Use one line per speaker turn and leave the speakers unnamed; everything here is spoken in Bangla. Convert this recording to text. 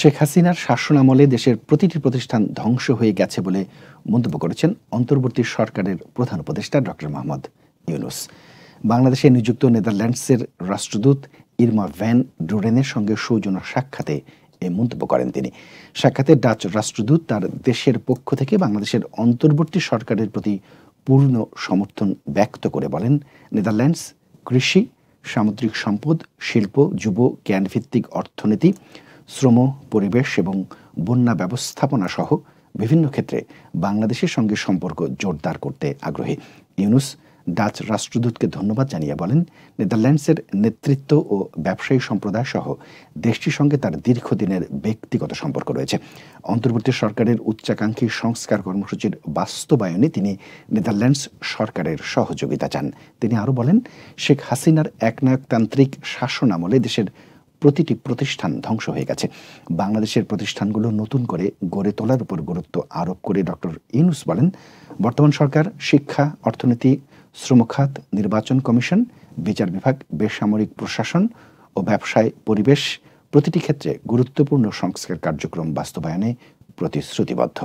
শেখ হাসিনার শাসনামলে দেশের প্রতিটি প্রতিষ্ঠান ধ্বংস হয়ে গেছে বলে মন্তব্য করেছেন অন্তর্বর্তী সরকারের প্রধান উপদেষ্টা ডক্টর মোহাম্মদ ইউনুস বাংলাদেশে নিযুক্ত নেদারল্যান্ডসের রাষ্ট্রদূত ইরমা ভ্যান ডুরেনের সঙ্গে সৌজন্য সাক্ষাতে এ মন্তব্য করেন তিনি সাক্ষাতে ডাচ রাষ্ট্রদূত তার দেশের পক্ষ থেকে বাংলাদেশের অন্তর্বর্তী সরকারের প্রতি পূর্ণ সমর্থন ব্যক্ত করে বলেন নেদারল্যান্ডস কৃষি সামুদ্রিক সম্পদ শিল্প যুব জ্ঞানভিত্তিক অর্থনীতি শ্রম পরিবেশ এবং বন্যা ব্যবস্থাপনা সহ বিভিন্ন ক্ষেত্রে বাংলাদেশের সঙ্গে সম্পর্ক জোরদার করতে আগ্রহী ইউনুস ডাচ রাষ্ট্রদূতকে ধন্যবাদ জানিয়ে বলেন নেদারল্যান্ডসের নেতৃত্ব ও ব্যবসায়ী সম্প্রদায় সহ দেশটির সঙ্গে তার দীর্ঘদিনের ব্যক্তিগত সম্পর্ক রয়েছে অন্তর্বর্তী সরকারের উচ্চাকাঙ্ক্ষী সংস্কার কর্মসূচির বাস্তবায়নে তিনি নেদারল্যান্ডস সরকারের সহযোগিতা চান তিনি আরও বলেন শেখ হাসিনার একনায়কতান্ত্রিক শাসন আমলে দেশের প্রতিটি প্রতিষ্ঠান ধ্বংস হয়ে গেছে বাংলাদেশের প্রতিষ্ঠানগুলো নতুন করে গড়ে তোলার উপর গুরুত্ব আরোপ করে ডক্টর ইউনুস বলেন বর্তমান সরকার শিক্ষা অর্থনীতি শ্রমখাত নির্বাচন কমিশন বিচার বিভাগ বেসামরিক প্রশাসন ও ব্যবসায় পরিবেশ প্রতিটি ক্ষেত্রে গুরুত্বপূর্ণ সংস্কার কার্যক্রম বাস্তবায়নে প্রতিশ্রুতিবদ্ধ